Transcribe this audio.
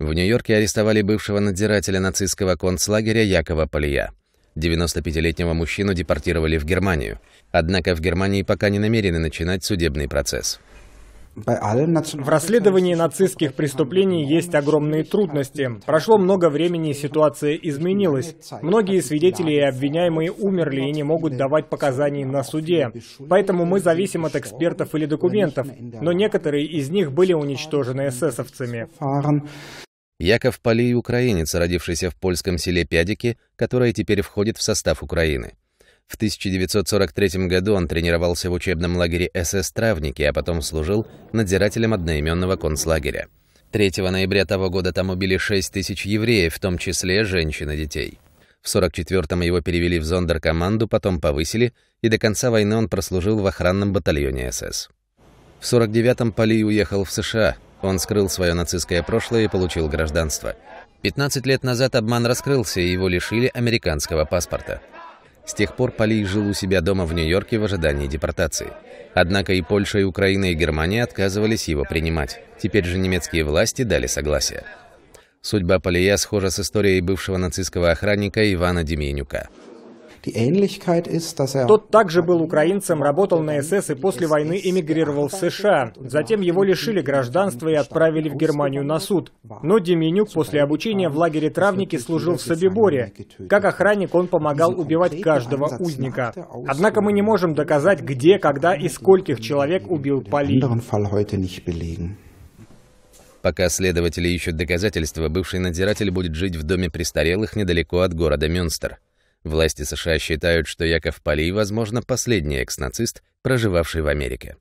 В Нью-Йорке арестовали бывшего надзирателя нацистского концлагеря Якова Полия. 95-летнего мужчину депортировали в Германию. Однако в Германии пока не намерены начинать судебный процесс. В расследовании нацистских преступлений есть огромные трудности. Прошло много времени, ситуация изменилась. Многие свидетели и обвиняемые умерли и не могут давать показаний на суде. Поэтому мы зависим от экспертов или документов, но некоторые из них были уничтожены эсэсовцами. Яков Полей – украинец, родившийся в польском селе Пядики, которое теперь входит в состав Украины. В 1943 году он тренировался в учебном лагере СС «Травники», а потом служил надзирателем одноименного концлагеря. 3 ноября того года там убили 6 тысяч евреев, в том числе женщин и детей. В 1944 м его перевели в зондеркоманду, потом повысили, и до конца войны он прослужил в охранном батальоне СС. В 1949 м Поли уехал в США. Он скрыл свое нацистское прошлое и получил гражданство. 15 лет назад обман раскрылся, и его лишили американского паспорта. С тех пор Полей жил у себя дома в Нью-Йорке в ожидании депортации. Однако и Польша, и Украина, и Германия отказывались его принимать. Теперь же немецкие власти дали согласие. Судьба Полия схожа с историей бывшего нацистского охранника Ивана Демьянюка. Er Тот также был украинцем, работал на СС и после войны эмигрировал в США. Затем его лишили гражданства и отправили в Германию на суд. Но Деменюк после обучения в лагере Травники служил в Собиборе. Как охранник он помогал убивать каждого узника. Однако мы не можем доказать, где, когда и скольких человек убил Полин. Пока следователи ищут доказательства, бывший надзиратель будет жить в доме престарелых недалеко от города Мюнстер. Власти США считают, что Яков Полей, возможно, последний экс-нацист, проживавший в Америке.